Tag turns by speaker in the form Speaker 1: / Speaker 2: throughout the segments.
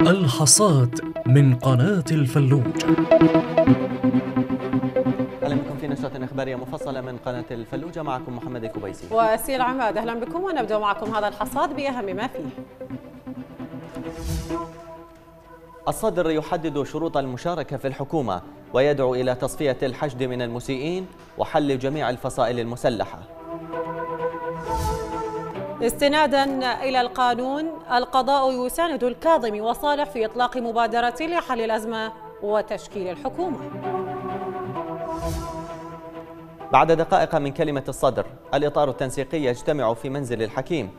Speaker 1: الحصاد
Speaker 2: من قناة الفلوج
Speaker 3: اهلا بكم في نشره اخباريه مفصله من قناه الفلوجه معكم محمد الكبيسي
Speaker 4: وسيل عماد اهلا بكم ونبدا معكم هذا الحصاد باهم ما فيه
Speaker 3: الصدر يحدد شروط المشاركه في الحكومه ويدعو الى تصفيه الحشد من المسيئين وحل جميع الفصائل المسلحه
Speaker 4: استنادا إلى القانون القضاء يساند الكاظم وصالح في إطلاق مبادرة لحل الأزمة وتشكيل الحكومة
Speaker 3: بعد دقائق من كلمة الصدر الإطار التنسيقي يجتمع في منزل الحكيم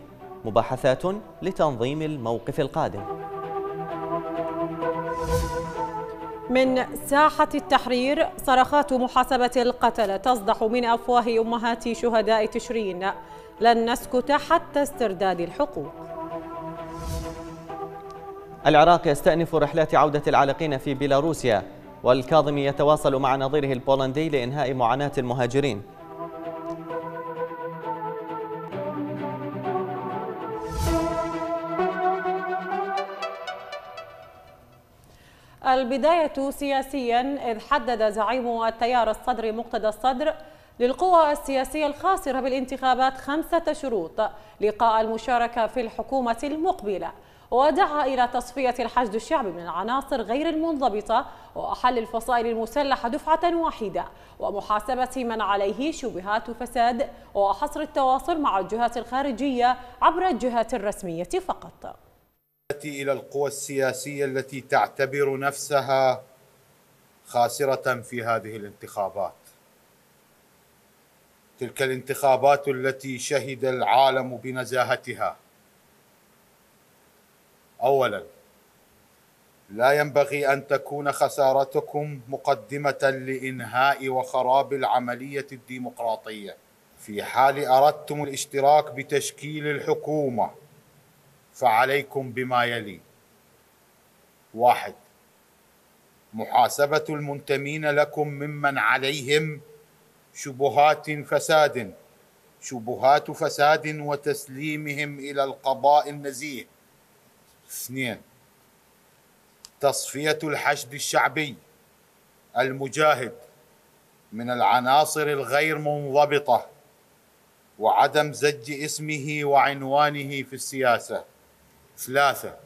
Speaker 3: مباحثات لتنظيم الموقف القادم
Speaker 4: من ساحة التحرير صرخات محاسبة القتلة تصدح من أفواه أمهات شهداء تشرين لن نسكت حتى استرداد الحقوق
Speaker 3: العراق يستأنف رحلات عودة العالقين في بيلاروسيا والكاظمي يتواصل مع نظيره البولندي لإنهاء معاناة المهاجرين
Speaker 4: البداية سياسيا إذ حدد زعيم التيار الصدري مقتدى الصدر للقوى السياسية الخاسرة بالانتخابات خمسة شروط لقاء المشاركة في الحكومة المقبلة ودعا إلى تصفية الحشد الشعبي من العناصر غير المنضبطة وأحل الفصائل المسلحة دفعة واحدة ومحاسبة من عليه شبهات فساد وحصر التواصل مع الجهات الخارجية عبر الجهات الرسمية فقط
Speaker 5: إلى القوى السياسية التي تعتبر نفسها خاسرة في هذه الانتخابات تلك الانتخابات التي شهد العالم بنزاهتها اولا لا ينبغي ان تكون خسارتكم مقدمه لانهاء وخراب العمليه الديمقراطيه في حال اردتم الاشتراك بتشكيل الحكومه فعليكم بما يلي واحد محاسبه المنتمين لكم ممن عليهم شبهات فساد شبهات فساد وتسليمهم إلى القضاء النزيه اثنين تصفية الحشد الشعبي المجاهد من العناصر الغير منضبطة وعدم زج اسمه وعنوانه في السياسة ثلاثة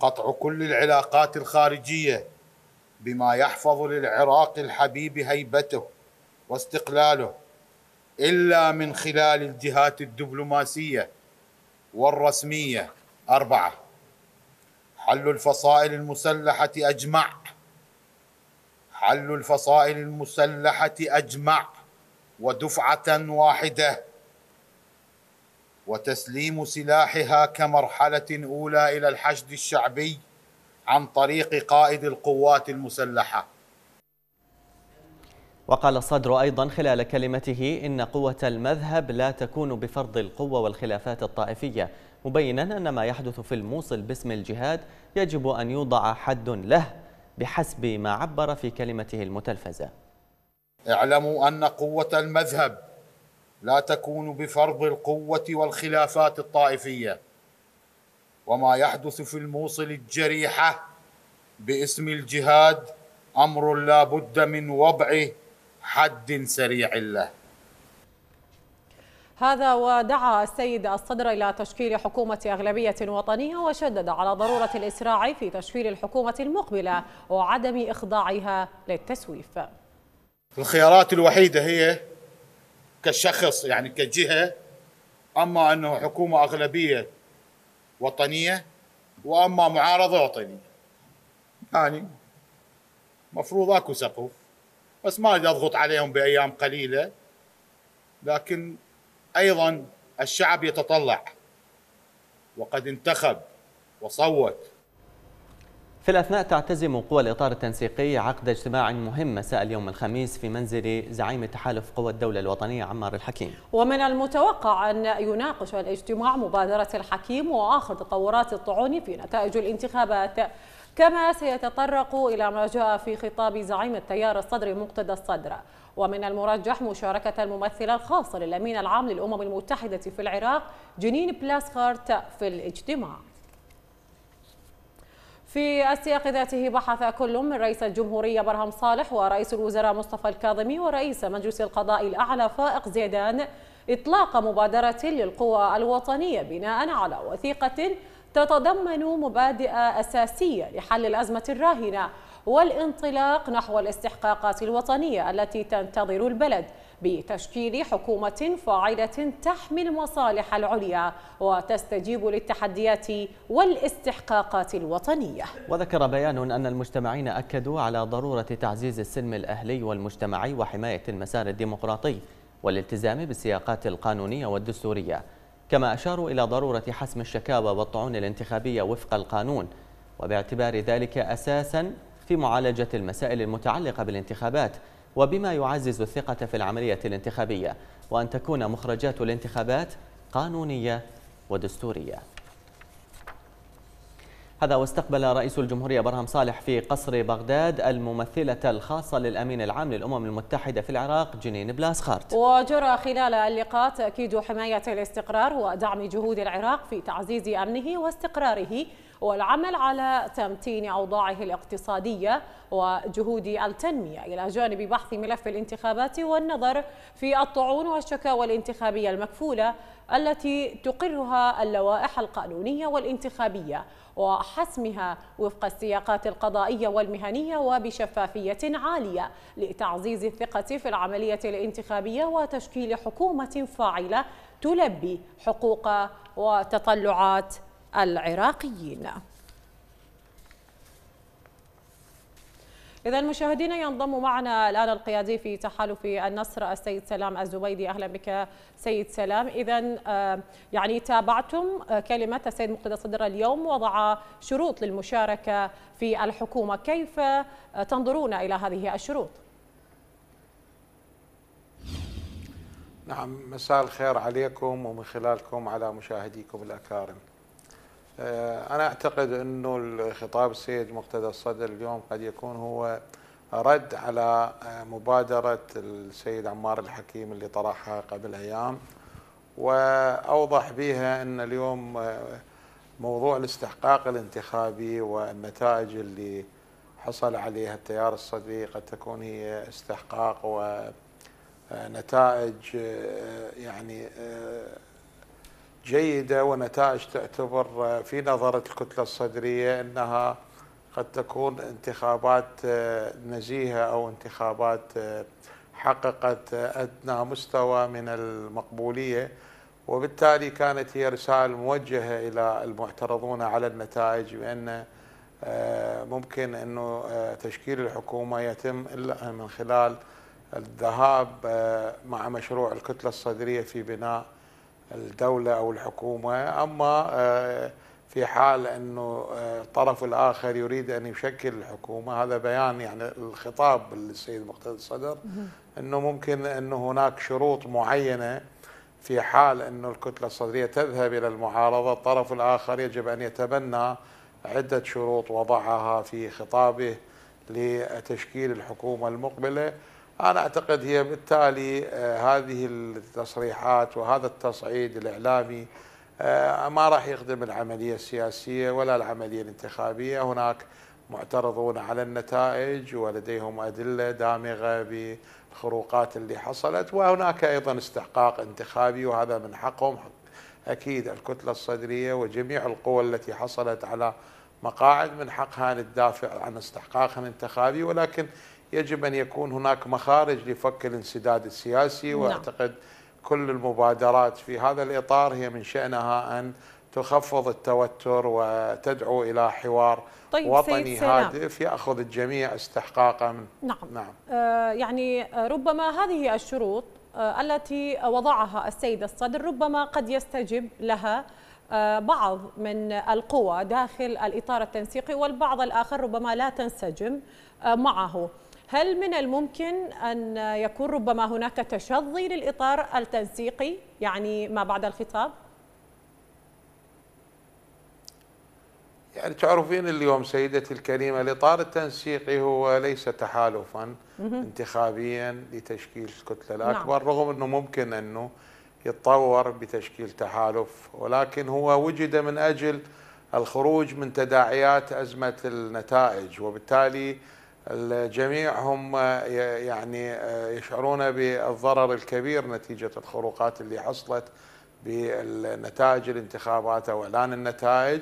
Speaker 5: قطع كل العلاقات الخارجية بما يحفظ للعراق الحبيب هيبته واستقلاله إلا من خلال الجهات الدبلوماسية والرسمية أربعة حل الفصائل المسلحة أجمع حل الفصائل المسلحة أجمع ودفعة واحدة وتسليم سلاحها كمرحلة أولى إلى الحشد الشعبي عن طريق قائد القوات المسلحه
Speaker 3: وقال الصدر أيضا خلال كلمته إن قوة المذهب لا تكون بفرض القوة والخلافات الطائفية مبينا أن ما يحدث في الموصل باسم الجهاد يجب أن يوضع حد له بحسب ما عبر في كلمته المتلفزة
Speaker 5: اعلموا أن قوة المذهب لا تكون بفرض القوة والخلافات الطائفية وما يحدث في الموصل الجريحة باسم الجهاد أمر لا بد من وضعه حد سريع له
Speaker 4: هذا ودعا السيد الصدر إلى تشكيل حكومة أغلبية وطنية وشدد على ضرورة الإسراع في تشكيل الحكومة المقبلة وعدم إخضاعها للتسويف
Speaker 5: الخيارات الوحيدة هي كشخص يعني كجهة أما أنه حكومة أغلبية وطنية وأما معارضة وطنية يعني مفروض أكو سقوف بس ما اريد اضغط عليهم بايام قليله لكن ايضا الشعب يتطلع وقد انتخب وصوت
Speaker 3: في الأثناء تعتزم قوى الإطار التنسيقي عقد اجتماع مهم مساء اليوم الخميس في منزل زعيم تحالف قوى الدولة الوطنية عمار الحكيم
Speaker 4: ومن المتوقع أن يناقش الاجتماع مبادرة الحكيم وآخر تطورات الطعون في نتائج الانتخابات كما سيتطرق إلى ما جاء في خطاب زعيم التيار الصدري مقتدى الصدر ومن المرجح مشاركة الممثلة الخاصة للأمين العام للأمم المتحدة في العراق جنين بلاسخارت في الاجتماع في السياق ذاته بحث كل من رئيس الجمهورية برهم صالح ورئيس الوزراء مصطفى الكاظمي ورئيس مجلس القضاء الأعلى فائق زيدان إطلاق مبادرة للقوى الوطنية بناء على وثيقة تتضمن مبادئ أساسية لحل الأزمة الراهنة والانطلاق نحو الاستحقاقات الوطنية التي تنتظر البلد بتشكيل حكومة فاعلة تحمي المصالح العليا وتستجيب للتحديات والاستحقاقات الوطنية
Speaker 3: وذكر بيان أن المجتمعين أكدوا على ضرورة تعزيز السلم الأهلي والمجتمعي وحماية المسار الديمقراطي والالتزام بالسياقات القانونية والدستورية كما أشاروا إلى ضرورة حسم الشكاوى والطعون الانتخابية وفق القانون وباعتبار ذلك أساسا في معالجة المسائل المتعلقة بالانتخابات وبما يعزز الثقة في العملية الانتخابية وأن تكون مخرجات الانتخابات قانونية ودستورية هذا واستقبل رئيس الجمهورية برهم صالح في قصر بغداد الممثلة الخاصة للأمين العام للأمم المتحدة في العراق جنين بلاسخارت
Speaker 4: وجرى خلال اللقاء تأكيد حماية الاستقرار ودعم جهود العراق في تعزيز أمنه واستقراره والعمل على تمتين أوضاعه الاقتصادية وجهود التنمية إلى جانب بحث ملف الانتخابات والنظر في الطعون والشكاوى الانتخابية المكفولة التي تقرها اللوائح القانونية والانتخابية وحسمها وفق السياقات القضائية والمهنية وبشفافية عالية لتعزيز الثقة في العملية الانتخابية وتشكيل حكومة فاعلة تلبي حقوق وتطلعات العراقيين إذا مشاهدينا ينضم معنا الآن القيادي في تحالف النصر السيد سلام الزبيدي أهلا بك سيد سلام إذا آه، يعني تابعتم كلمة السيد مقتدى صدر اليوم وضع شروط للمشاركة في الحكومة كيف آه، تنظرون إلى هذه الشروط؟
Speaker 6: نعم مساء الخير عليكم ومن خلالكم على مشاهديكم الأكارم آه، أنا أعتقد أنه الخطاب السيد مقتدى الصدر اليوم قد يكون هو رد على آه، مبادرة السيد عمار الحكيم اللي طرحها قبل أيام وأوضح بها أن اليوم آه، موضوع الاستحقاق الانتخابي والنتائج اللي حصل عليها التيار الصدري قد تكون هي استحقاق ونتائج يعني جيدة ونتائج تعتبر في نظرة الكتلة الصدرية أنها قد تكون انتخابات آه، نزيهة أو انتخابات آه، حققت آه، أدنى مستوى من المقبولية وبالتالي كانت هي رسالة موجهة إلى المعترضون على النتائج بأن ممكن أنه تشكيل الحكومة يتم إلا من خلال الذهاب مع مشروع الكتلة الصدرية في بناء الدولة أو الحكومة أما آه، في حال أنه الطرف آه، الآخر يريد أن يشكل الحكومة هذا بيان يعني الخطاب للسيد مقتدى الصدر أنه ممكن أنه هناك شروط معينة في حال أن الكتلة الصدرية تذهب إلى المعارضة الطرف الآخر يجب أن يتبنى عدة شروط وضعها في خطابه لتشكيل الحكومة المقبلة أنا أعتقد هي بالتالي آه، هذه التصريحات وهذا التصعيد الإعلامي آه، ما راح يخدم العملية السياسية ولا العملية الانتخابية هناك معترضون على النتائج ولديهم أدلة دامغة بالخروقات اللي حصلت وهناك أيضا استحقاق انتخابي وهذا من حقهم أكيد الكتلة الصدرية وجميع القوى التي حصلت على مقاعد من حقها أن تدافع عن استحقاقها الانتخابي ولكن يجب أن يكون هناك مخارج لفك الانسداد السياسي نعم. وأعتقد كل المبادرات في هذا الإطار هي من شأنها أن تخفض التوتر وتدعو إلى حوار طيب وطني هادف يأخذ الجميع استحقاقا نعم, نعم.
Speaker 4: آه يعني ربما هذه الشروط آه التي وضعها السيد الصدر ربما قد يستجب لها آه بعض من القوى داخل الإطار التنسيقي والبعض الآخر ربما لا تنسجم آه، معه هل من الممكن أن يكون ربما هناك تشظي للإطار التنسيقي يعني ما بعد الخطاب؟
Speaker 6: يعني تعرفين اليوم سيدتي الكريمة الإطار التنسيقي هو ليس تحالفا انتخابيا لتشكيل الكتلة نعم. الأكبر نعم. رغم أنه ممكن أنه يتطور بتشكيل تحالف ولكن هو وجد من أجل الخروج من تداعيات أزمة النتائج وبالتالي الجميع هم يعني آه، يشعرون بالضرر الكبير نتيجة الخروقات اللي حصلت بالنتائج الانتخابات أو إعلان النتائج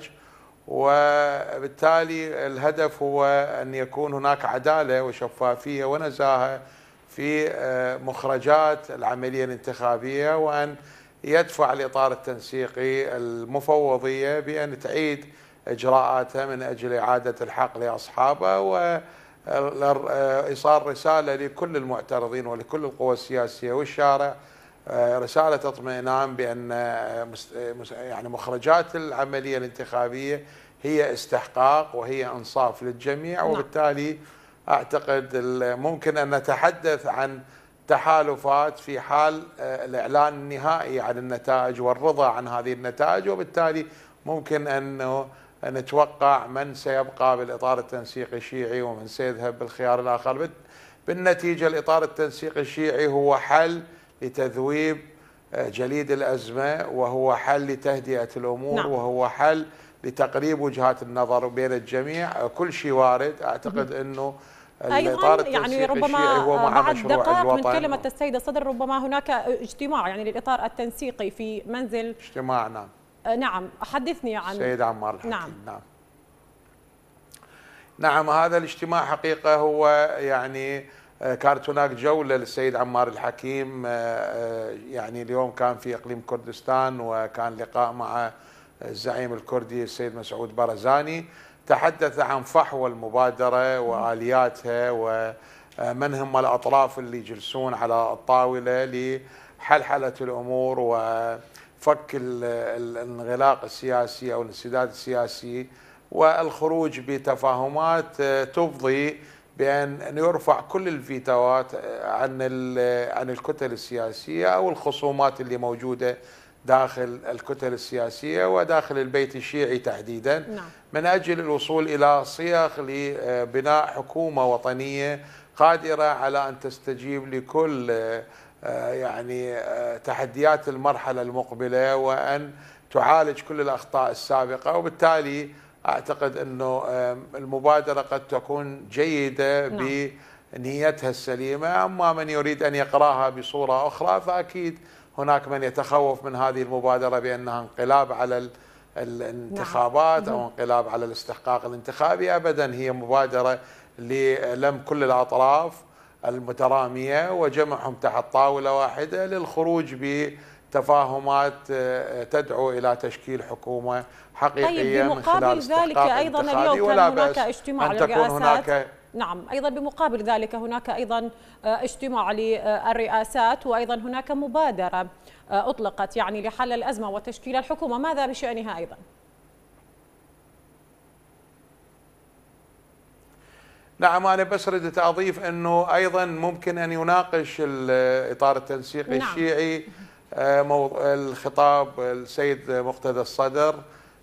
Speaker 6: وبالتالي الهدف هو أن يكون هناك عدالة وشفافية ونزاهة في آه، مخرجات العملية الانتخابية وأن يدفع الإطار التنسيقي المفوضية بأن تعيد إجراءاتها من أجل إعادة الحق لأصحابها و ايصال رساله لكل المعترضين ولكل القوى السياسيه والشارع آه، رساله اطمئنان بان آه، آه، يعني مخرجات العمليه الانتخابيه هي استحقاق وهي انصاف للجميع نعم. وبالتالي اعتقد ممكن ان نتحدث عن تحالفات في حال الاعلان النهائي عن النتائج والرضا عن هذه النتائج وبالتالي ممكن انه نتوقع من سيبقى بالإطار التنسيقي الشيعي ومن سيذهب بالخيار الآخر بالنتيجة الإطار التنسيقي الشيعي هو حل لتذويب آه، جليد الأزمة وهو حل لتهدئة الأمور نعم. وهو حل لتقريب وجهات النظر بين الجميع آه، كل شيء وارد أعتقد أنه ايضا يعني ربما هو بعد دقائق من كلمه
Speaker 4: السيد الصدر ربما هناك اجتماع يعني للاطار التنسيقي في منزل
Speaker 6: اجتماع نعم
Speaker 4: آه، نعم حدثني عن سيد عمار الحكيم نعم. نعم
Speaker 6: نعم هذا الاجتماع حقيقة هو يعني آه، كانت هناك جولة للسيد عمار الحكيم آه، يعني اليوم كان في إقليم كردستان وكان لقاء مع الزعيم الكردي السيد مسعود برزاني تحدث عن فحوى المبادرة وآلياتها ومن هم الأطراف اللي يجلسون على الطاولة لحلحلة الأمور و فك الانغلاق السياسي او الانسداد السياسي والخروج بتفاهمات آه، تفضي بان يرفع كل الفيتوات آه، عن آه، عن الكتل السياسيه او الخصومات اللي موجوده داخل الكتل السياسيه وداخل البيت الشيعي تحديدا نعم. من اجل الوصول الى صيغ لبناء حكومه وطنيه قادره على ان تستجيب لكل آه، يعني آه، تحديات المرحله المقبله وان تعالج كل الاخطاء السابقه وبالتالي اعتقد انه المبادره قد تكون جيده نعم. بنيتها السليمه اما من يريد ان يقراها بصوره اخرى فاكيد هناك من يتخوف من هذه المبادره بانها انقلاب على الانتخابات نعم. او انقلاب على الاستحقاق الانتخابي ابدا هي مبادره للم كل الاطراف المترامية وجمعهم تحت طاولة واحدة للخروج بتفاهمات آه، تدعو إلى تشكيل حكومة حقيقية طيب من خلال ذلك أيضا اليوم كان هناك اجتماع أن تكون هناك
Speaker 4: نعم أيضا بمقابل ذلك هناك أيضا آه، اجتماع للرئاسات وأيضا هناك مبادرة آه، أطلقت يعني لحل الأزمة وتشكيل الحكومة ماذا بشأنها أيضا؟
Speaker 6: نعم أنا بس ردت أضيف أنه أيضا ممكن أن يناقش الإطار التنسيقي نعم. الشيعي آه، الخطاب السيد مقتدى الصدر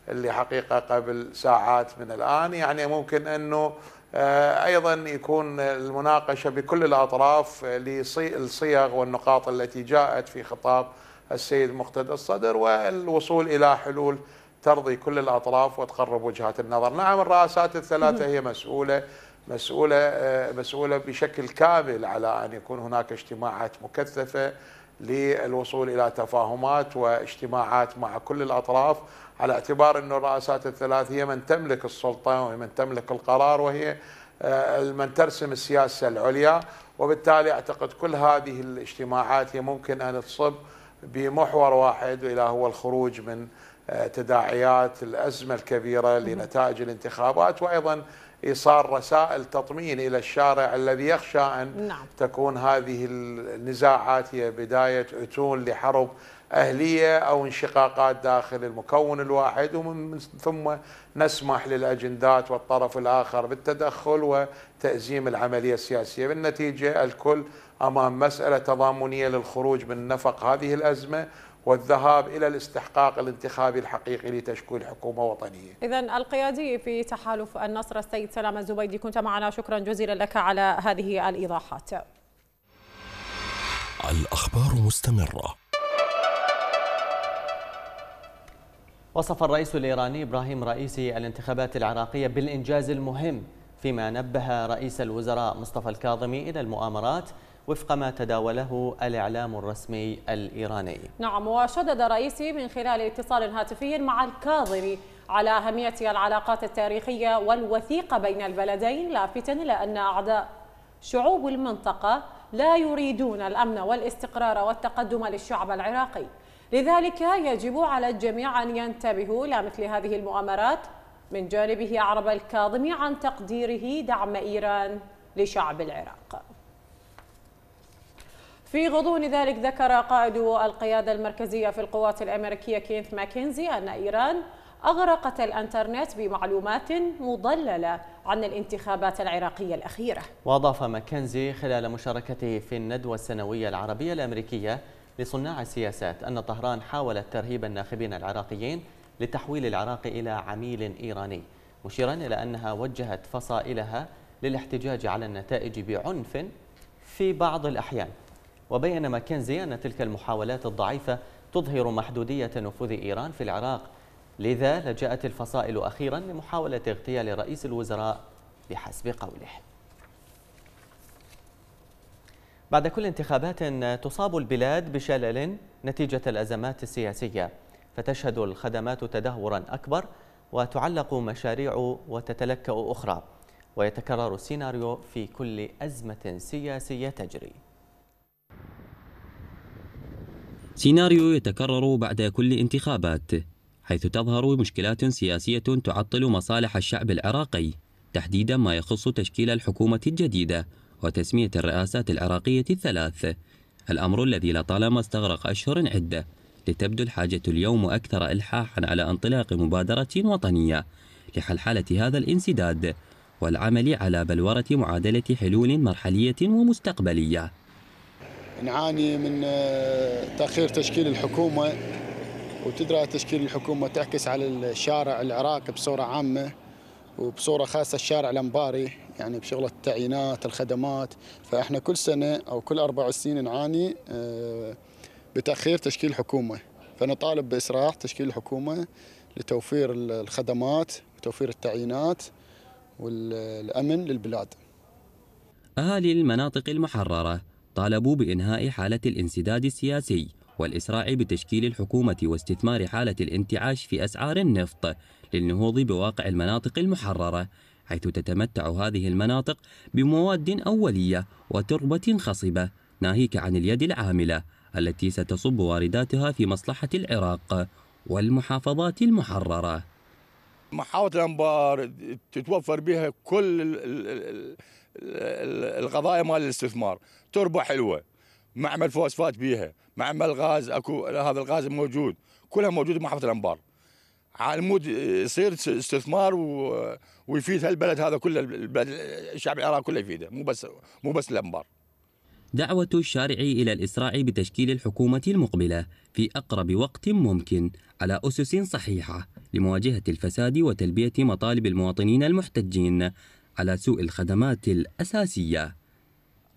Speaker 6: اللي حقيقة قبل ساعات من الآن يعني ممكن أنه آه، أيضا يكون المناقشة بكل الأطراف آه، للصيغ والنقاط التي جاءت في خطاب السيد مقتدى الصدر والوصول إلى حلول ترضي كل الأطراف وتقرب وجهات النظر نعم الرئاسات الثلاثة هي مسؤولة مسؤولة آه، مسؤولة بشكل كامل على أن يكون هناك اجتماعات مكثفة للوصول إلى تفاهمات واجتماعات مع كل الأطراف على اعتبار أن الرئاسات الثلاث هي من تملك السلطة ومن تملك القرار وهي آه، من ترسم السياسة العليا وبالتالي أعتقد كل هذه الاجتماعات هي ممكن أن تصب بمحور واحد إلى هو الخروج من آه، تداعيات الأزمة الكبيرة لنتائج الانتخابات وأيضا ايصال رسائل تطمين الى الشارع الذي يخشى ان نعم. تكون هذه النزاعات هي بدايه اتون لحرب اهليه او انشقاقات داخل المكون الواحد ومن ثم نسمح للاجندات والطرف الاخر بالتدخل وتازيم العمليه السياسيه، بالنتيجه الكل امام مساله تضامنيه للخروج من نفق هذه الازمه والذهاب إلى الاستحقاق الانتخابي الحقيقي لتشكيل حكومة وطنية
Speaker 4: إذا القيادي في تحالف النصر السيد سلام الزبيدي كنت معنا شكرا جزيلا لك على هذه الإيضاحات
Speaker 7: الأخبار مستمرة
Speaker 3: وصف الرئيس الإيراني إبراهيم رئيسي الانتخابات العراقية بالإنجاز المهم فيما نبه رئيس الوزراء مصطفى الكاظمي إلى المؤامرات وفق ما تداوله الإعلام الرسمي الإيراني
Speaker 4: نعم وشدد رئيسي من خلال اتصال هاتفي مع الكاظمي على أهمية العلاقات التاريخية والوثيقة بين البلدين لافتا إلى أن أعداء شعوب المنطقة لا يريدون الأمن والاستقرار والتقدم للشعب العراقي لذلك يجب على الجميع أن ينتبهوا إلى مثل هذه المؤامرات من جانبه أعرب الكاظمي عن تقديره دعم إيران لشعب العراق في غضون ذلك ذكر قائد القيادة المركزية في القوات الأمريكية كينث ماكنزي أن إيران أغرقت الأنترنت بمعلومات مضللة عن الانتخابات العراقية الأخيرة
Speaker 3: وأضاف ماكنزي خلال مشاركته في الندوة السنوية العربية الأمريكية لصناع السياسات أن طهران حاولت ترهيب الناخبين العراقيين لتحويل العراق إلى عميل إيراني مشيرا إلى أنها وجهت فصائلها للاحتجاج على النتائج بعنف في بعض الأحيان وبين ماكنزي أن تلك المحاولات الضعيفة تظهر محدودية نفوذ إيران في العراق لذا لجأت الفصائل أخيرا لمحاولة اغتيال رئيس الوزراء بحسب قوله بعد كل انتخابات تصاب البلاد بشلل نتيجة الأزمات السياسية فتشهد الخدمات تدهورا أكبر وتعلق مشاريع وتتلكأ أخرى ويتكرر السيناريو في كل أزمة سياسية تجري
Speaker 1: سيناريو يتكرر بعد كل انتخابات حيث تظهر مشكلات سياسية تعطل مصالح الشعب العراقي تحديدا ما يخص تشكيل الحكومة الجديدة وتسمية الرئاسات العراقية الثلاث الأمر الذي لطالما استغرق أشهر عدة لتبدو الحاجة اليوم أكثر إلحاحا على انطلاق مبادرة وطنية لحلحلة هذا الانسداد والعمل على بلورة معادلة حلول مرحلية ومستقبلية
Speaker 5: نعاني من آه، تاخير تشكيل الحكومه وتدرى تشكيل الحكومه تعكس على الشارع العراقي بصوره عامه وبصوره خاصه الشارع الانباري يعني بشغله التعيينات الخدمات فاحنا كل سنه او كل اربع سنين نعاني آه، بتاخير تشكيل الحكومه فنطالب باسراع تشكيل الحكومه لتوفير الخدمات وتوفير التعيينات والامن للبلاد.
Speaker 1: اهالي المناطق المحرره طالبوا بإنهاء حالة الانسداد السياسي والإسراع بتشكيل الحكومة واستثمار حالة الانتعاش في أسعار النفط للنهوض بواقع المناطق المحررة حيث تتمتع هذه المناطق بمواد أولية وتربة خصبة ناهيك عن اليد العاملة التي ستصب وارداتها في مصلحة العراق والمحافظات المحررة
Speaker 8: محافظة الأنبار تتوفر بها كل القضايا مال الاستثمار تربه حلوه معمل فوسفات بيها معمل غاز اكو هذا الغاز موجود كلها موجوده بمحافظة الانبار على مود يصير استثمار و... ويفيد هالبلد هذا كله البلد الشعب العراقي كله يفيده مو بس مو بس الانبار
Speaker 1: دعوة الشارع إلى الإسراع بتشكيل الحكومة المقبلة في أقرب وقت ممكن على أسس صحيحة لمواجهة الفساد وتلبية مطالب المواطنين المحتجين على سوء الخدمات الأساسية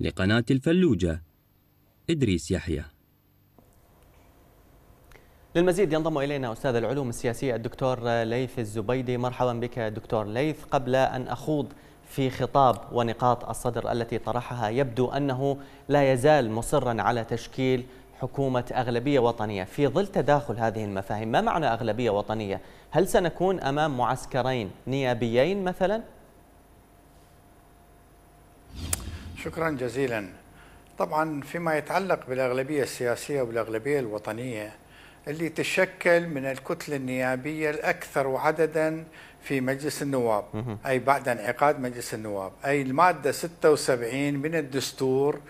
Speaker 1: لقناة الفلوجة إدريس يحيى
Speaker 3: للمزيد ينضم إلينا أستاذ العلوم السياسية الدكتور ليث الزبيدي مرحبا بك دكتور ليث قبل أن أخوض في خطاب ونقاط الصدر التي طرحها يبدو أنه لا يزال مصرا على تشكيل حكومة أغلبية وطنية في ظل تداخل هذه المفاهيم ما معنى أغلبية وطنية؟ هل سنكون أمام معسكرين نيابيين مثلا؟ شكرا جزيلا
Speaker 8: طبعا فيما يتعلق بالأغلبية السياسية والأغلبية الوطنية اللي تشكل من الكتلة النيابية الأكثر عددا في مجلس النواب أي بعد انعقاد مجلس النواب أي المادة 76 من الدستور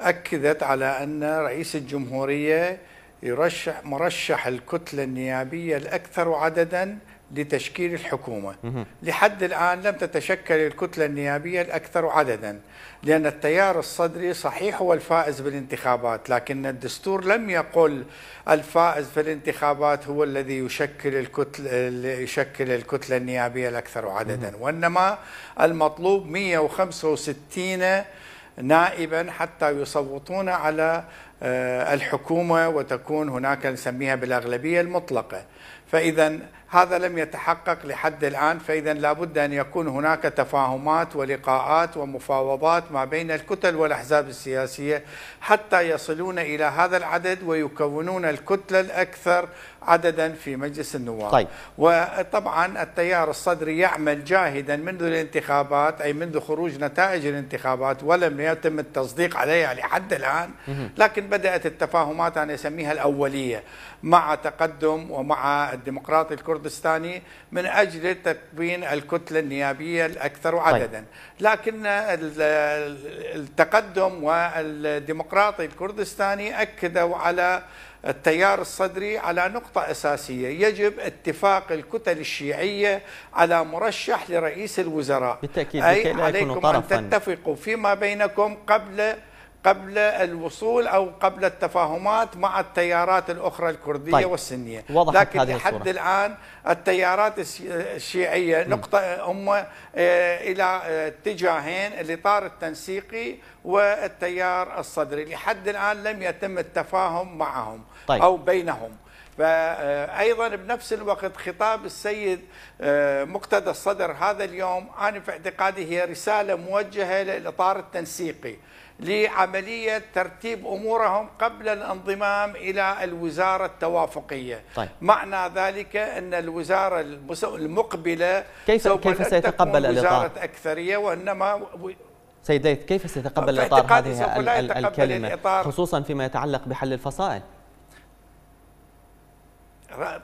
Speaker 8: أكدت على أن رئيس الجمهورية يرشح مرشح الكتلة النيابية الأكثر عددا لتشكيل الحكومة لحد الآن لم تتشكل الكتلة النيابية الأكثر عددا لأن التيار الصدري صحيح هو الفائز بالانتخابات لكن الدستور لم يقل الفائز في الانتخابات هو الذي يشكل الكتلة, يشكل الكتلة النيابية الأكثر عددا وإنما المطلوب 165 نائبا حتى يصوتون على آه، الحكومة وتكون هناك نسميها بالأغلبية المطلقة فإذا هذا لم يتحقق لحد الآن فإذا لابد أن يكون هناك تفاهمات ولقاءات ومفاوضات ما بين الكتل والأحزاب السياسية حتى يصلون إلى هذا العدد ويكونون الكتلة الأكثر عددا في مجلس النواب طيب. وطبعا التيار الصدري يعمل جاهدا منذ الانتخابات أي منذ خروج نتائج الانتخابات ولم يتم التصديق عليها لحد الآن لكن بدأت التفاهمات أنا أسميها الأولية مع تقدم ومع الديمقراطي الكردستاني من أجل تكوين الكتلة النيابية الأكثر طيب. عددا طيب. لكن التقدم والديمقراطي الكردستاني أكدوا على التيار الصدري على نقطة أساسية يجب اتفاق الكتل الشيعية على مرشح لرئيس الوزراء بالتأكيد أي عليكم أن تتفقوا فيما بينكم قبل قبل الوصول أو قبل التفاهمات مع التيارات الأخرى الكردية طيب. والسنية وضحت لكن هذه لحد الصورة. الآن التيارات الشيعية نقطة هم آه، إلى آه، اتجاهين الإطار التنسيقي والتيار الصدري لحد الآن لم يتم التفاهم معهم طيب. أو بينهم فأيضا آه، بنفس الوقت خطاب السيد مقتدى الصدر هذا اليوم أنا في اعتقادي هي رسالة موجهة للإطار التنسيقي لعملية ترتيب أمورهم قبل الانضمام إلى الوزارة التوافقية طيب. معنى ذلك أن الوزارة المقبلة كيف, كيف سيتقبل الإطار؟ وزارة أكثرية وإنما
Speaker 3: سيد ليث كيف سيتقبل الإطار هذه ال ال الكلمة الإطار خصوصا فيما يتعلق بحل الفصائل؟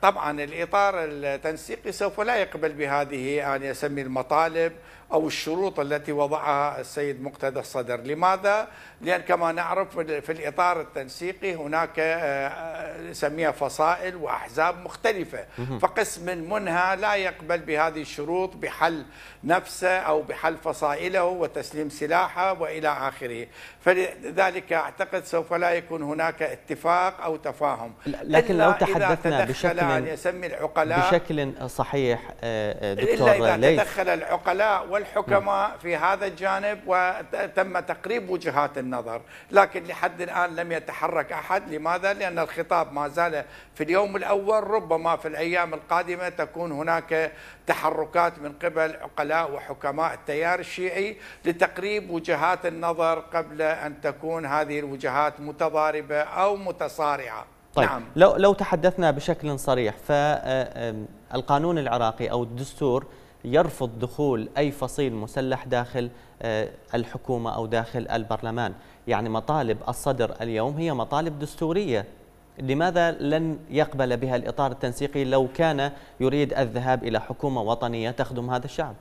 Speaker 8: طبعا الإطار التنسيقي سوف لا يقبل بهذه أن يعني يسمي المطالب أو الشروط التي وضعها السيد مقتدى الصدر لماذا؟ لأن كما نعرف في الإطار التنسيقي هناك آه، آه، نسميها فصائل وأحزاب مختلفة فقسم منها لا يقبل بهذه الشروط بحل نفسه أو بحل فصائله وتسليم سلاحه وإلى آخره فلذلك أعتقد سوف لا يكون هناك اتفاق أو تفاهم لكن لو تحدثنا بشكل يسمي العقلاء بشكل
Speaker 3: صحيح آه، دكتور إلا إذا ليث. تدخل
Speaker 8: العقلاء والحكماء نعم. في هذا الجانب وتم تقريب وجهات النظر لكن لحد الآن لم يتحرك أحد لماذا؟ لأن الخطاب ما زال في اليوم الأول ربما في الأيام القادمة تكون هناك تحركات من قبل عقلاء وحكماء التيار الشيعي لتقريب وجهات النظر قبل أن تكون هذه الوجهات متضاربة أو متصارعة طيب نعم.
Speaker 3: لو لو تحدثنا بشكل صريح فالقانون العراقي او الدستور يرفض دخول أي فصيل مسلح داخل آه، الحكومة أو داخل البرلمان يعني مطالب الصدر اليوم هي مطالب دستورية لماذا لن يقبل بها الإطار التنسيقي لو كان يريد الذهاب إلى حكومة وطنية تخدم هذا الشعب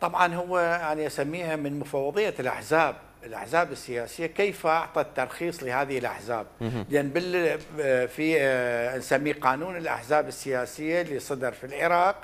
Speaker 8: طبعا هو يعني أسميها من مفوضية الأحزاب الاحزاب السياسيه كيف اعطت ترخيص لهذه الاحزاب؟ لان بال آه، في آه، نسميه قانون الاحزاب السياسيه اللي صدر في العراق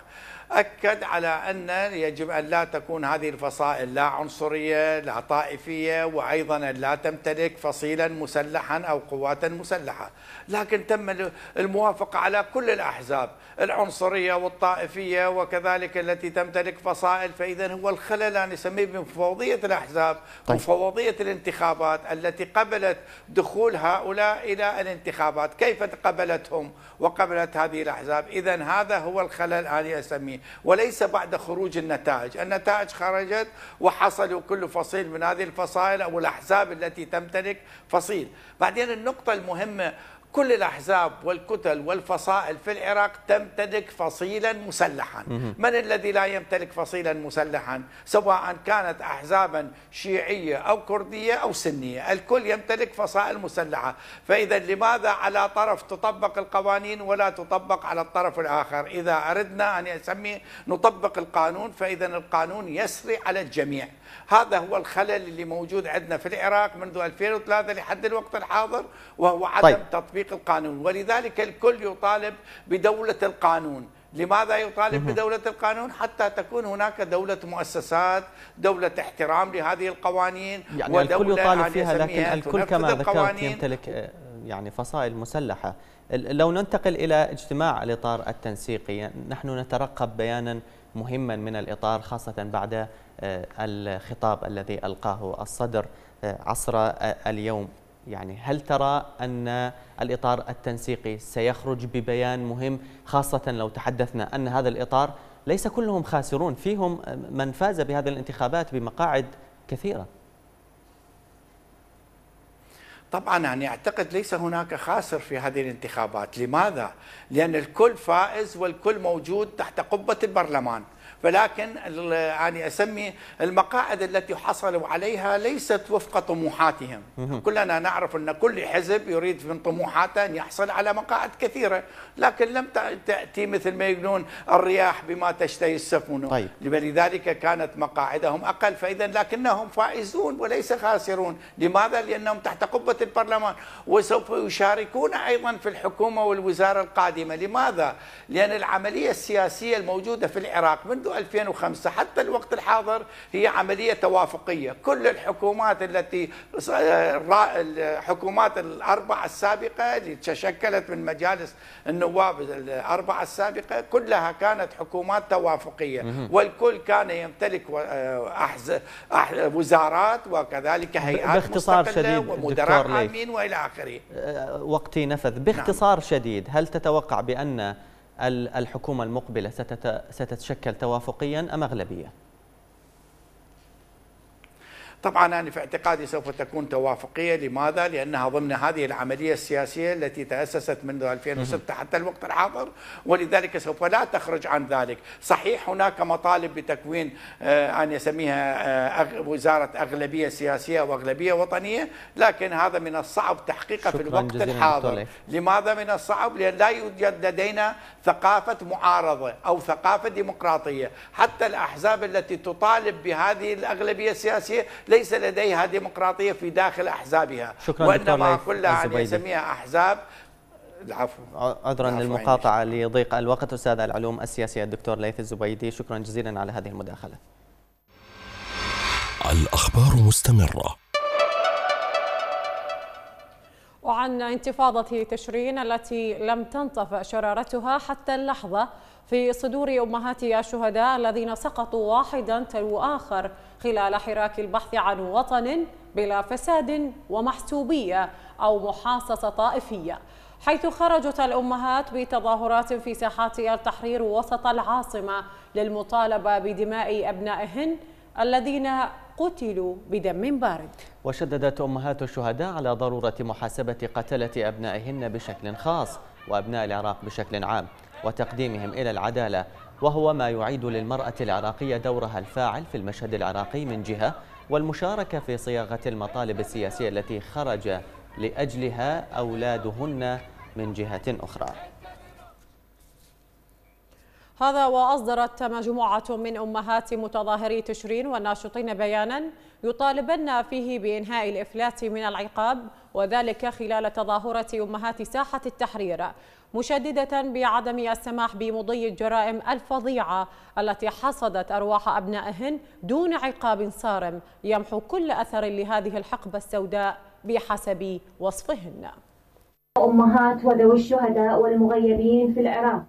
Speaker 8: أكد على أن يجب أن لا تكون هذه الفصائل لا عنصرية لا طائفية وأيضا لا تمتلك فصيلا مسلحا أو قوات مسلحة لكن تم الموافقة على كل الأحزاب العنصرية والطائفية وكذلك التي تمتلك فصائل فإذا هو الخلل ان نسميه بمفوضية الأحزاب مفوضية طيب. الانتخابات التي قبلت دخول هؤلاء إلى الانتخابات كيف قبلتهم وقبلت هذه الأحزاب إذا هذا هو الخلل أنا أسميه وليس بعد خروج النتائج النتائج خرجت وحصلوا كل فصيل من هذه الفصائل أو الأحزاب التي تمتلك فصيل بعدين النقطة المهمة كل الأحزاب والكتل والفصائل في العراق تمتلك فصيلا مسلحا من الذي لا يمتلك فصيلا مسلحا سواء كانت أحزابا شيعية أو كردية أو سنية الكل يمتلك فصائل مسلحة فإذا لماذا على طرف تطبق القوانين ولا تطبق على الطرف الآخر إذا أردنا أن نسمي نطبق القانون فإذا القانون يسري على الجميع هذا هو الخلل اللي موجود عندنا في العراق منذ 2003 لحد الوقت الحاضر وهو عدم طيب. تطبيق القانون ولذلك الكل يطالب بدولة القانون لماذا يطالب بدولة القانون حتى تكون هناك دولة مؤسسات دولة احترام لهذه القوانين يعني الكل يطالب فيها لكن الكل كما ذكرت
Speaker 3: يمتلك يعني فصائل مسلحة لو ننتقل إلى اجتماع الإطار التنسيقي نحن نترقب بيانا مهما من الإطار خاصة بعد آه، الخطاب الذي ألقاه الصدر آه، عصر آه، اليوم يعني هل ترى أن الإطار التنسيقي سيخرج ببيان مهم خاصة لو تحدثنا أن هذا الإطار ليس كلهم خاسرون فيهم من فاز بهذه الانتخابات بمقاعد كثيرة
Speaker 8: طبعا يعني اعتقد ليس هناك خاسر في هذه الانتخابات لماذا؟ لأن الكل فائز والكل موجود تحت قبة البرلمان ولكن يعني أسمي المقاعد التي حصلوا عليها ليست وفق طموحاتهم كلنا نعرف أن كل حزب يريد من طموحاته أن يحصل على مقاعد كثيرة لكن لم تأتي مثل ما يقولون الرياح بما تشتهي السفن طيب. لذلك كانت مقاعدهم أقل فإذا لكنهم فائزون وليس خاسرون لماذا؟ لأنهم تحت قبة البرلمان وسوف يشاركون أيضا في الحكومة والوزارة القادمة لماذا؟ لأن العملية السياسية الموجودة في العراق منذ منذ 2005 حتى الوقت الحاضر هي عملية توافقية كل الحكومات التي آه، الحكومات الاربعه السابقة اللي تشكلت من مجالس النواب الاربعه السابقة كلها كانت حكومات توافقية والكل كان يمتلك آه، وزارات وكذلك هيئات باختصار شديد ومدراء عامين وإلى آخره
Speaker 3: آه، وقتي نفذ باختصار نعم. شديد هل تتوقع بأن الحكومة المقبلة ستتشكل توافقيا أم أغلبية؟
Speaker 8: طبعا أنا في اعتقادي سوف تكون توافقية لماذا؟ لأنها ضمن هذه العملية السياسية التي تأسست منذ 2006 حتى الوقت الحاضر ولذلك سوف لا تخرج عن ذلك صحيح هناك مطالب بتكوين آه، أن يسميها آه، وزارة أغلبية سياسية وأغلبية وطنية لكن هذا من الصعب تحقيقه في الوقت الحاضر مطلع. لماذا من الصعب؟ لأن لا يوجد لدينا ثقافة معارضة أو ثقافة ديمقراطية حتى الأحزاب التي تطالب بهذه الأغلبية السياسية ليس لديها ديمقراطية في داخل أحزابها شكرا وإنما كلها أن يسميها أحزاب
Speaker 3: العفو عذرا للمقاطعة لضيق الوقت أستاذ العلوم السياسية الدكتور ليث الزبيدي شكرا جزيلا على هذه المداخلة
Speaker 7: الأخبار مستمرة
Speaker 4: وعن انتفاضة تشرين التي لم تنطفئ شرارتها حتى اللحظة في صدور أمهات الشهداء الذين سقطوا واحدا تلو آخر خلال حراك البحث عن وطن بلا فساد ومحسوبية أو محاصصة طائفية حيث خرجت الأمهات بتظاهرات في ساحات التحرير وسط العاصمة للمطالبة بدماء أبنائهن الذين قتلوا بدم بارد
Speaker 3: وشددت أمهات الشهداء على ضرورة محاسبة قتلة أبنائهن بشكل خاص وأبناء العراق بشكل عام وتقديمهم إلى العدالة وهو ما يعيد للمرأة العراقية دورها الفاعل في المشهد العراقي من جهة والمشاركة في صياغة المطالب السياسية التي خرج لأجلها أولادهن من جهة أخرى
Speaker 4: هذا وأصدرت مجموعة من أمهات متظاهري تشرين والناشطين بيانا يطالبن فيه بإنهاء الإفلات من العقاب وذلك خلال تظاهرة أمهات ساحة التحرير مشددة بعدم السماح بمضي الجرائم الفظيعة التي حصدت أرواح أبنائهن دون عقاب صارم يمحو كل أثر لهذه الحقبة السوداء بحسب وصفهن
Speaker 9: أمهات وذوي الشهداء والمغيبين في العراق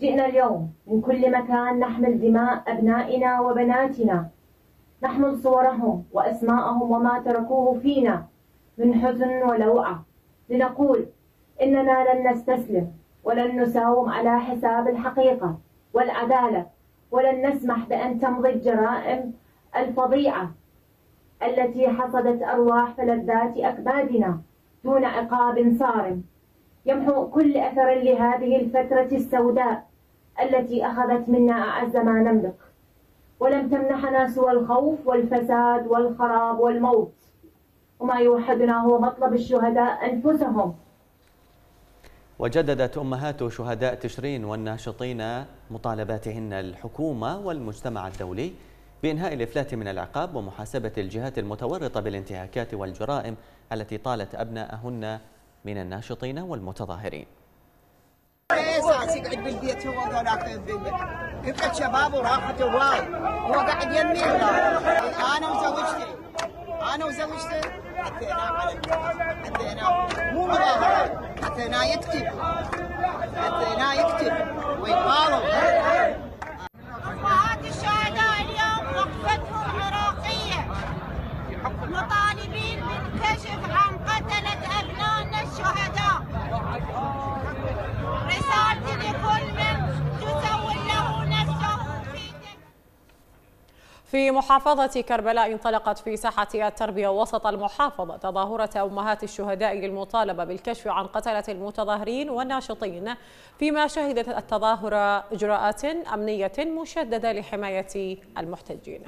Speaker 9: جئنا اليوم من كل مكان نحمل دماء أبنائنا وبناتنا نحمل صورهم وأسماءهم وما تركوه فينا من حزن ولوعة لنقول إننا لن نستسلم ولن نساوم على حساب الحقيقة والعدالة ولن نسمح بأن تمضي الجرائم الفظيعة التي حصدت أرواح فلذات أكبادنا دون عقاب صارم يمحو كل أثر لهذه الفترة السوداء التي أخذت منا أعز ما نملك ولم تمنحنا سوى الخوف والفساد والخراب والموت وما يوحدنا هو مطلب الشهداء أنفسهم
Speaker 3: وجددت أمهات شهداء تشرين والناشطين مطالباتهن الحكومة والمجتمع الدولي بإنهاء الإفلات من العقاب ومحاسبة الجهات المتورطة بالانتهاكات والجرائم التي طالت أبناءهن من الناشطين والمتظاهرين
Speaker 6: اساس يقعد شباب وراحته واي
Speaker 9: هو قاعد يمي انا وزوجتي
Speaker 2: انا وزوجتي حتى على حتى مو مظاهرات حتى هنا يكتب
Speaker 9: حتى هنا يكتب ويقاوم
Speaker 4: في محافظة كربلاء انطلقت في ساحة التربية وسط المحافظة تظاهرة أمهات الشهداء للمطالبة بالكشف عن قتلة المتظاهرين والناشطين فيما شهدت التظاهرة إجراءات أمنية مشددة لحماية المحتجين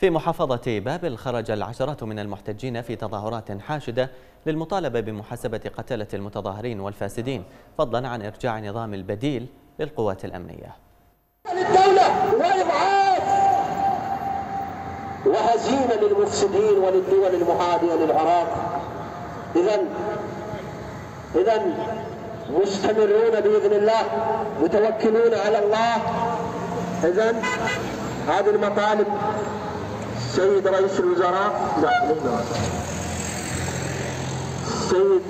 Speaker 3: في محافظة بابل خرج العشرات من المحتجين في تظاهرات حاشدة للمطالبة بمحاسبة قتلة المتظاهرين والفاسدين فضلا عن إرجاع نظام البديل للقوات الأمنية
Speaker 7: للدولة وإبعاد وهزيمة
Speaker 1: للمفسدين وللدول المعادية للعراق إذا
Speaker 7: إذا مستمرون بإذن الله متوكلون على الله إذا هذه المطالب السيد رئيس
Speaker 2: الوزراء لا
Speaker 4: السيد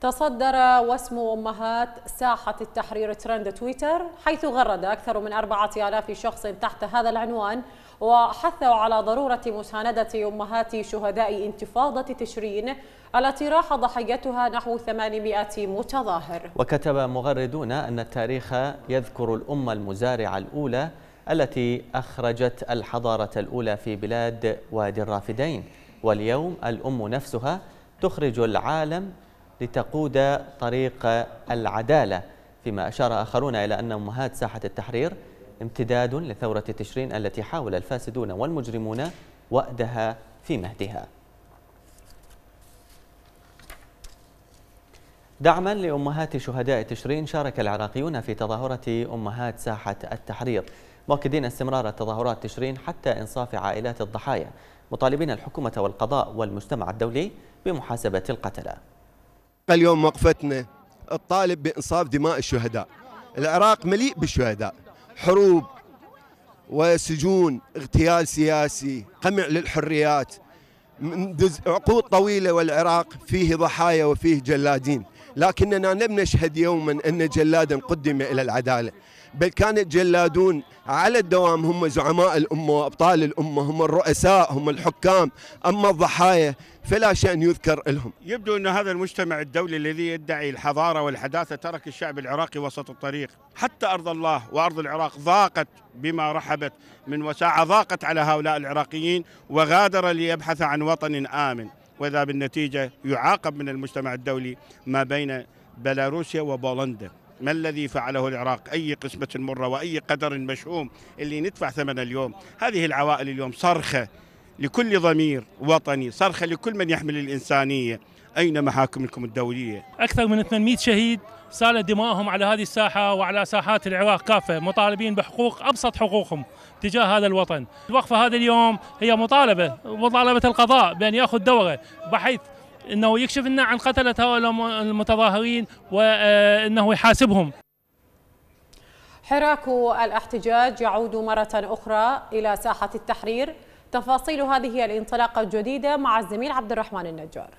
Speaker 4: تصدر وسم أمهات ساحة التحرير ترند تويتر حيث غرد أكثر من أربعة آلاف شخص تحت هذا العنوان وحثوا على ضرورة مساندة أمهات شهداء انتفاضة تشرين التي راح ضحيتها نحو 800 متظاهر
Speaker 3: وكتب مغردون أن التاريخ يذكر الأمة المزارعة الأولى التي أخرجت الحضارة الأولى في بلاد وادي الرافدين واليوم الأم نفسها تخرج العالم لتقود طريق العدالة فيما أشار آخرون إلى أن أمهات ساحة التحرير امتداد لثورة تشرين التي حاول الفاسدون والمجرمون وأدها في مهدها دعما لأمهات شهداء تشرين شارك العراقيون في تظاهرة أمهات ساحة التحرير مؤكدين استمرار تظاهرات تشرين حتى إنصاف عائلات الضحايا مطالبين الحكومة والقضاء والمجتمع الدولي
Speaker 7: بمحاسبة القتلة اليوم وقفتنا الطالب بإنصاف دماء الشهداء العراق مليء بالشهداء حروب وسجون اغتيال سياسي قمع للحريات منذ عقود طويلة والعراق فيه ضحايا وفيه جلادين لكننا لم نشهد يوما أن جلادا قدم إلى العدالة بل كان الجلادون على الدوام هم زعماء الأمة وأبطال الأمة هم الرؤساء هم الحكام أما الضحايا فلا شأن يذكر لهم يبدو أن هذا المجتمع الدولي الذي يدعي الحضارة والحداثة ترك الشعب العراقي وسط الطريق حتى أرض الله وأرض العراق ضاقت بما رحبت من وساعة ضاقت على هؤلاء العراقيين وغادر ليبحث عن وطن آمن وذا بالنتيجة يعاقب من المجتمع الدولي ما بين بيلاروسيا وبولندا ما الذي فعله العراق أي قسمة مرة وأي قدر مشؤوم اللي ندفع ثمنه اليوم هذه العوائل اليوم صرخة لكل ضمير وطني صرخة لكل من يحمل الإنسانية أين محاكمكم الدولية؟
Speaker 2: أكثر من 800 شهيد سال دمائهم على هذه الساحة وعلى ساحات العراق كافة مطالبين بحقوق أبسط حقوقهم تجاه هذا الوطن الوقفة هذا اليوم هي مطالبة مطالبة القضاء بأن يأخذ دوره بحيث انه يكشف لنا عن قتله هؤلاء المتظاهرين وانه يحاسبهم
Speaker 4: حراك الاحتجاج يعود مرة أخرى إلى ساحة التحرير تفاصيل هذه الانطلاقة الجديدة مع الزميل عبد الرحمن النجار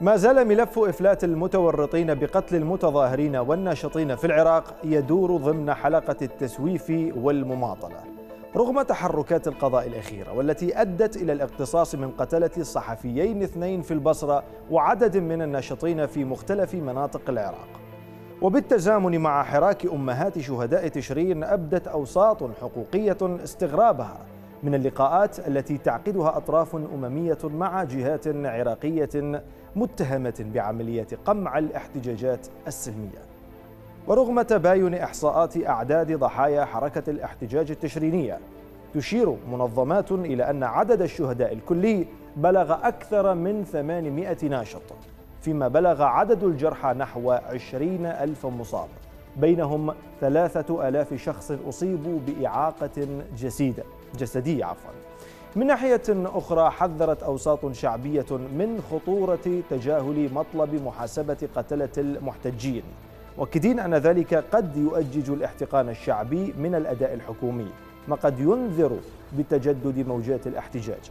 Speaker 7: ما زال ملف إفلات المتورطين بقتل المتظاهرين والناشطين في العراق يدور ضمن حلقة التسويف والمماطلة رغم تحركات القضاء الأخيرة والتي أدت إلى الاقتصاص من قتلة الصحفيين اثنين في البصرة وعدد من الناشطين في مختلف مناطق العراق وبالتزامن مع حراك أمهات شهداء تشرين أبدت أوساط حقوقية استغرابها من اللقاءات التي تعقدها أطراف أممية مع جهات عراقية متهمة بعملية قمع الاحتجاجات السلمية ورغم تباين إحصاءات أعداد ضحايا حركة الاحتجاج التشرينية تشير منظمات إلى أن عدد الشهداء الكلي بلغ أكثر من 800 ناشط فيما بلغ عدد الجرحى نحو 20 ألف مصاب بينهم ثلاثة ألاف شخص أصيبوا بإعاقة جسيدة جسدية عفوا من ناحية أخرى حذرت أوساط شعبية من خطورة تجاهل مطلب محاسبة قتلة المحتجين مؤكدين أن ذلك قد يؤجج الاحتقان الشعبي من الأداء الحكومي ما قد ينذر بتجدد موجات الاحتجاج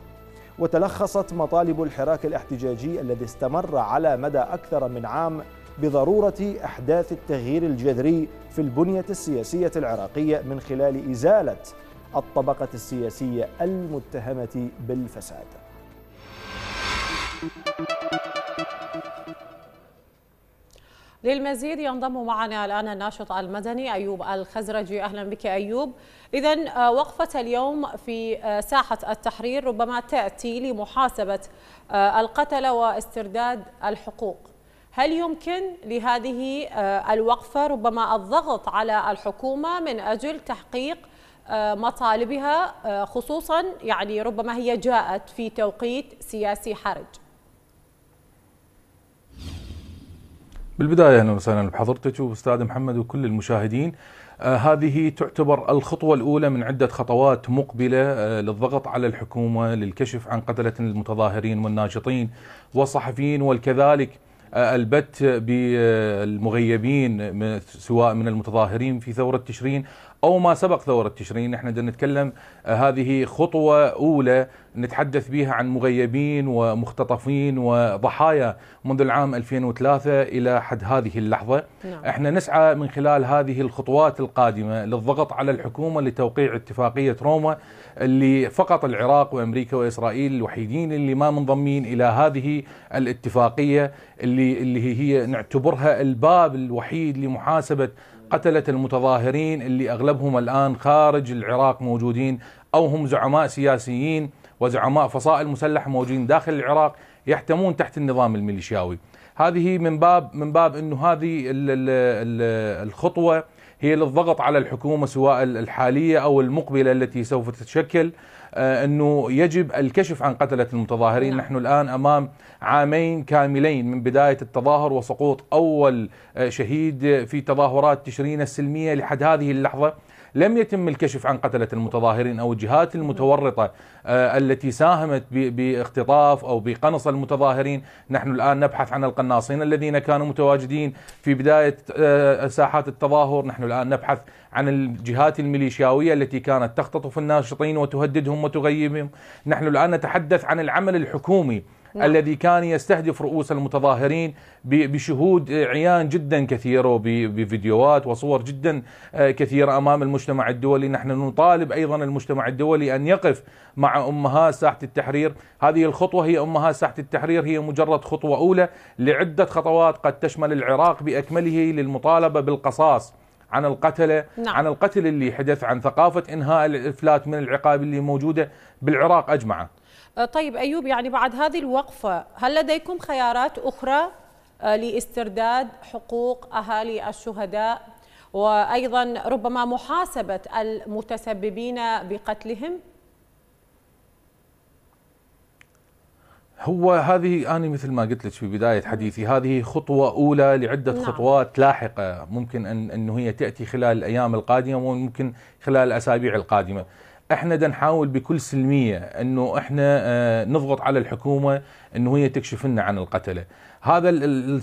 Speaker 7: وتلخصت مطالب الحراك الاحتجاجي الذي استمر على مدى أكثر من عام بضرورة أحداث التغيير الجذري في البنية السياسية العراقية من خلال إزالة الطبقة السياسية المتهمة بالفساد.
Speaker 4: للمزيد ينضم معنا الآن الناشط المدني أيوب الخزرجي أهلا بك أيوب إذا آه، وقفة اليوم في آه، ساحة التحرير ربما تأتي لمحاسبة آه، القتلة واسترداد الحقوق هل يمكن لهذه الوقفة ربما الضغط على الحكومة من أجل تحقيق مطالبها خصوصا يعني ربما هي جاءت في توقيت سياسي حرج
Speaker 2: بالبدايه اهلا وسهلا بحضرتك واستاذ محمد وكل المشاهدين. آه هذه تعتبر الخطوه الاولى من عده خطوات مقبله آه للضغط على الحكومه للكشف عن قتله المتظاهرين والناشطين والصحفيين وكذلك آه البت بالمغيبين سواء من المتظاهرين في ثوره تشرين او ما سبق ثوره تشرين احنا نتكلم آه، هذه خطوه اولى نتحدث بها عن مغيبين ومختطفين وضحايا منذ العام 2003 الى حد هذه اللحظه نعم. احنا نسعى من خلال هذه الخطوات القادمه للضغط على الحكومه لتوقيع اتفاقيه روما اللي فقط العراق وامريكا واسرائيل الوحيدين اللي ما منضمين الى هذه الاتفاقيه اللي اللي هي نعتبرها الباب الوحيد لمحاسبه قتلت المتظاهرين اللي اغلبهم الان خارج العراق موجودين او هم زعماء سياسيين وزعماء فصائل مسلحه موجودين داخل العراق يحتمون تحت النظام الميليشياوي. هذه من باب من باب انه هذه الخطوه هي للضغط على الحكومه سواء الحاليه او المقبله التي سوف تتشكل آه، أنه يجب الكشف عن قتلة المتظاهرين نعم. نحن الآن أمام عامين كاملين من بداية التظاهر وسقوط أول آه، شهيد في تظاهرات تشرين السلمية لحد هذه اللحظة لم يتم الكشف عن قتلة المتظاهرين أو الجهات المتورطة آه، التي ساهمت باختطاف أو بقنص المتظاهرين نحن الآن نبحث عن القناصين الذين كانوا متواجدين في بداية آه، ساحات التظاهر نحن الآن نبحث عن الجهات الميليشياوية التي كانت تختطف الناشطين وتهددهم وتغيبهم نحن الآن نتحدث عن العمل الحكومي نعم. الذي كان يستهدف رؤوس المتظاهرين بشهود عيان جدا كثيرة وبفيديوهات وصور جدا آه، كثيرة أمام المجتمع الدولي نحن نطالب أيضا المجتمع الدولي أن يقف مع أمهات ساحة التحرير هذه الخطوة هي أمهات ساحة التحرير هي مجرد خطوة أولى لعدة خطوات قد تشمل العراق بأكمله للمطالبة بالقصاص عن القتله نعم. عن القتل اللي حدث عن ثقافه انهاء الافلات من العقاب اللي موجوده بالعراق اجمعه
Speaker 4: آه، طيب أيوب يعني بعد هذه الوقفة هل لديكم خيارات أخرى آه، لاسترداد حقوق أهالي الشهداء وأيضا ربما محاسبة المتسببين بقتلهم؟
Speaker 2: هو هذه أنا مثل ما قلت لك في بداية حديثي هذه خطوة أولى لعدة نعم. خطوات لاحقة ممكن أن أنه هي تأتي خلال الأيام القادمة وممكن خلال الأسابيع القادمة احنا دا نحاول بكل سلميه انه احنا آه، نضغط على الحكومه انه هي تكشف لنا عن القتله، هذا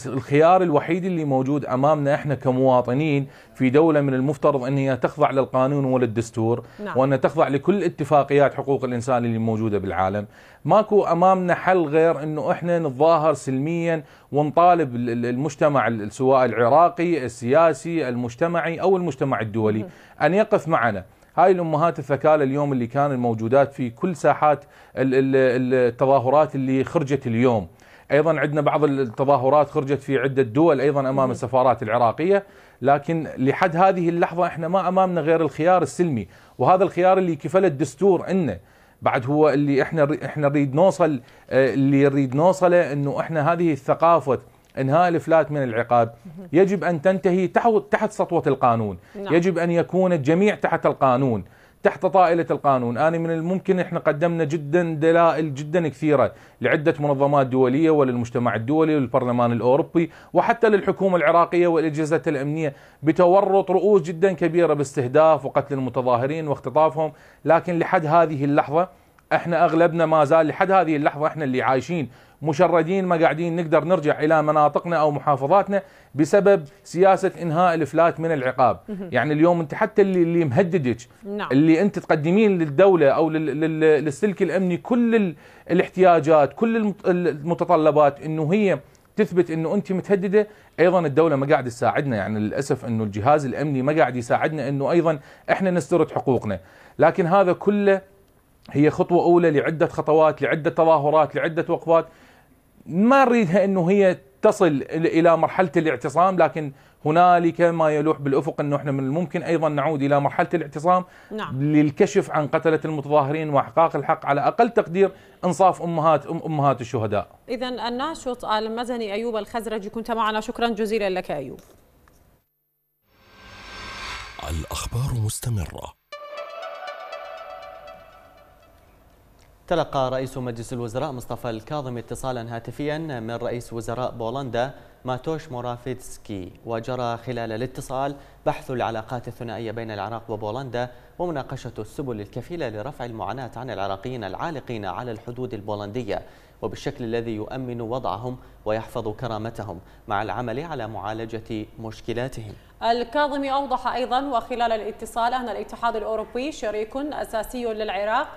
Speaker 2: الخيار الوحيد اللي موجود امامنا احنا كمواطنين في دوله من المفترض ان هي تخضع للقانون وللدستور نعم. وان تخضع لكل اتفاقيات حقوق الانسان اللي موجوده بالعالم، ماكو امامنا حل غير انه احنا نتظاهر سلميا ونطالب المجتمع سواء العراقي، السياسي، المجتمعي او المجتمع الدولي ان يقف معنا. هاي الامهات الثكالى اليوم اللي كانوا موجودات في كل ساحات التظاهرات اللي خرجت اليوم ايضا عندنا بعض التظاهرات خرجت في عده دول ايضا امام السفارات العراقيه لكن لحد هذه اللحظه احنا ما امامنا غير الخيار السلمي وهذا الخيار اللي كفل الدستور عندنا بعد هو اللي احنا احنا نريد نوصل آه، اللي نريد نوصله انه احنا هذه الثقافه انهاء الافلات من العقاب يجب ان تنتهي تحت سطوه القانون نعم. يجب ان يكون الجميع تحت القانون تحت طائلة القانون أنا من الممكن إحنا قدمنا جدا دلائل جدا كثيرة لعدة منظمات دولية وللمجتمع الدولي وللبرلمان الأوروبي وحتى للحكومة العراقية والأجهزة الأمنية بتورط رؤوس جدا كبيرة باستهداف وقتل المتظاهرين واختطافهم لكن لحد هذه اللحظة احنا اغلبنا ما زال لحد هذه اللحظه احنا اللي عايشين مشردين ما قاعدين نقدر نرجع الى مناطقنا او محافظاتنا بسبب سياسه انهاء الافلات من العقاب يعني اليوم انت حتى اللي, اللي مهددك نعم. اللي انت تقدمين للدوله او للسلك الامني كل الاحتياجات كل المتطلبات انه هي تثبت انه انت متهدده ايضا الدوله ما قاعد تساعدنا يعني للاسف انه الجهاز الامني ما قاعد يساعدنا انه ايضا احنا نسترد حقوقنا لكن هذا كله هي خطوه اولى لعده خطوات لعده تظاهرات لعده وقفات ما نريدها انه هي تصل الى مرحله الاعتصام لكن هنالك ما يلوح بالافق انه احنا من الممكن ايضا نعود الى مرحله الاعتصام نعم. للكشف عن قتله المتظاهرين واحقاق الحق على اقل تقدير انصاف امهات أم امهات الشهداء.
Speaker 4: اذا الناشط المزني ايوب الخزرجي كنت معنا شكرا جزيلا لك ايوب.
Speaker 7: الاخبار مستمره
Speaker 3: تلقى رئيس مجلس الوزراء مصطفى الكاظم اتصالا هاتفيا من رئيس وزراء بولندا ماتوش مورافيتسكي وجرى خلال الاتصال بحث العلاقات الثنائية بين العراق وبولندا ومناقشة السبل الكفيلة لرفع المعاناة عن العراقيين العالقين على الحدود البولندية وبالشكل الذي يؤمن وضعهم ويحفظ كرامتهم مع العمل على معالجة مشكلاتهم
Speaker 4: الكاظمي أوضح أيضا وخلال الاتصال أن الاتحاد الأوروبي شريك أساسي للعراق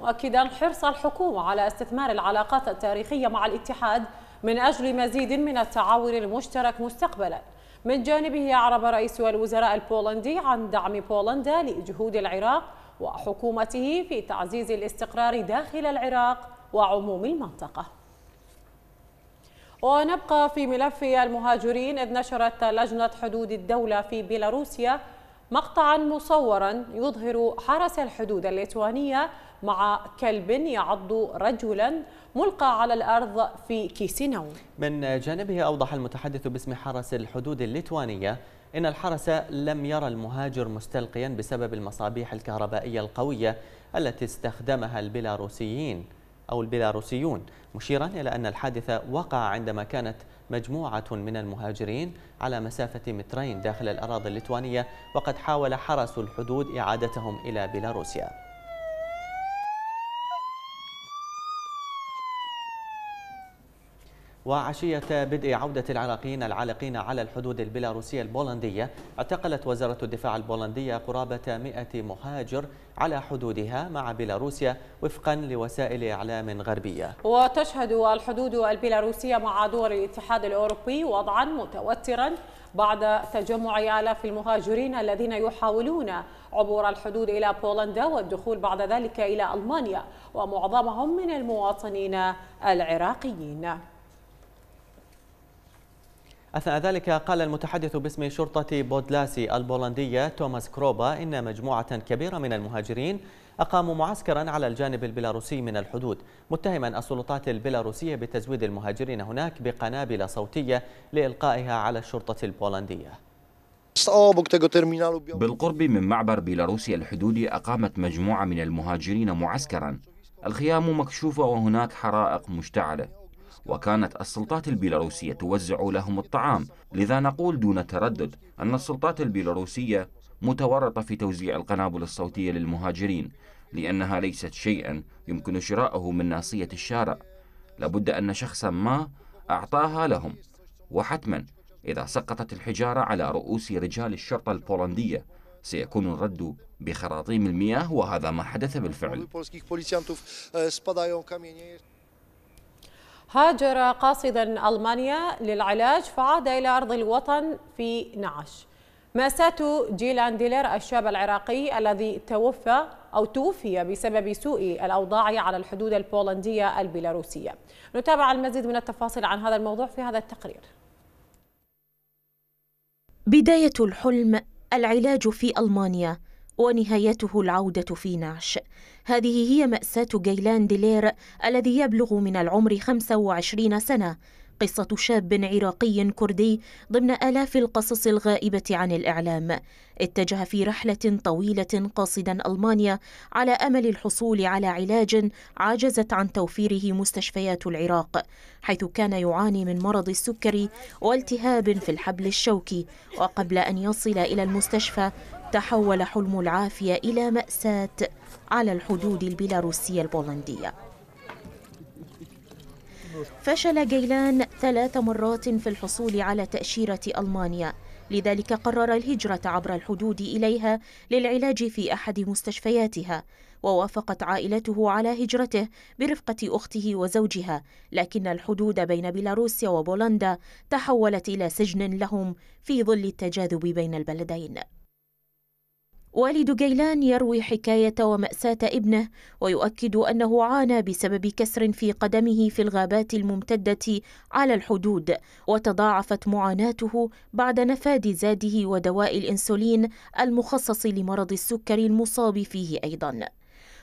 Speaker 4: مؤكدا حرص الحكومة على استثمار العلاقات التاريخية مع الاتحاد من أجل مزيد من التعاون المشترك مستقبلا من جانبه أعرب رئيس الوزراء البولندي عن دعم بولندا لجهود العراق وحكومته في تعزيز الاستقرار داخل العراق وعموم المنطقة ونبقى في ملف المهاجرين إذ نشرت لجنة حدود الدولة في بيلاروسيا مقطعا مصورا يظهر حرس الحدود الليتوانية مع كلب يعض رجلا ملقى على الأرض في كيس نوم
Speaker 3: من جانبه أوضح المتحدث باسم حرس الحدود الليتوانية إن الحرس لم يرى المهاجر مستلقيا بسبب المصابيح الكهربائية القوية التي استخدمها البيلاروسيين أو البيلاروسيون مشيرا إلى أن الحادثه وقع عندما كانت مجموعة من المهاجرين على مسافة مترين داخل الأراضي الليتوانية وقد حاول حرس الحدود إعادتهم إلى بيلاروسيا وعشية بدء عودة العراقيين العالقين على الحدود البيلاروسية البولندية اعتقلت وزارة الدفاع البولندية قرابة 100 مهاجر على حدودها مع بيلاروسيا وفقا لوسائل إعلام غربية
Speaker 4: وتشهد الحدود البيلاروسية مع دول الاتحاد الأوروبي وضعا متوترا بعد تجمع آلاف المهاجرين الذين يحاولون عبور الحدود إلى بولندا والدخول بعد ذلك إلى ألمانيا ومعظمهم من المواطنين العراقيين
Speaker 3: أثناء ذلك قال المتحدث باسم شرطة بودلاسي البولندية توماس كروبا إن مجموعة كبيرة من المهاجرين أقاموا معسكرا على الجانب البيلاروسي من الحدود متهما السلطات البيلاروسية بتزويد المهاجرين هناك بقنابل صوتية لإلقائها على الشرطة البولندية
Speaker 1: بالقرب من معبر بيلاروسيا الحدودي أقامت مجموعة من المهاجرين معسكرا الخيام مكشوفة وهناك حرائق مشتعلة وكانت السلطات البيلاروسية توزع لهم الطعام لذا نقول دون تردد أن السلطات البيلاروسية متورطة في توزيع القنابل الصوتية للمهاجرين لأنها ليست شيئا يمكن شراؤه من ناصية الشارع لابد أن شخصا ما أعطاها لهم وحتما إذا سقطت الحجارة على رؤوس رجال الشرطة البولندية سيكون الرد بخراطيم المياه وهذا ما حدث بالفعل
Speaker 4: هاجر قاصدا ألمانيا للعلاج فعاد إلى أرض الوطن في نعش مأساة جيلان ديلر الشاب العراقي الذي توفى أو توفي بسبب سوء الأوضاع على الحدود البولندية البيلاروسية نتابع المزيد من التفاصيل عن هذا الموضوع في هذا التقرير
Speaker 9: بداية الحلم العلاج في ألمانيا ونهايته العودة في نعش هذه هي مأساة جيلان ديلير الذي يبلغ من العمر 25 سنة قصة شاب عراقي كردي ضمن آلاف القصص الغائبة عن الإعلام اتجه في رحلة طويلة قاصدا ألمانيا على أمل الحصول على علاج عجزت عن توفيره مستشفيات العراق حيث كان يعاني من مرض السكري والتهاب في الحبل الشوكي وقبل أن يصل إلى المستشفى تحول حلم العافية إلى مأساة على الحدود البيلاروسية البولندية فشل جيلان ثلاث مرات في الحصول على تأشيرة ألمانيا لذلك قرر الهجرة عبر الحدود إليها للعلاج في أحد مستشفياتها ووافقت عائلته على هجرته برفقة أخته وزوجها لكن الحدود بين بيلاروسيا وبولندا تحولت إلى سجن لهم في ظل التجاذب بين البلدين والد جيلان يروي حكاية ومأساة ابنه ويؤكد أنه عانى بسبب كسر في قدمه في الغابات الممتدة على الحدود وتضاعفت معاناته بعد نفاد زاده ودواء الإنسولين المخصص لمرض السكر المصاب فيه أيضاً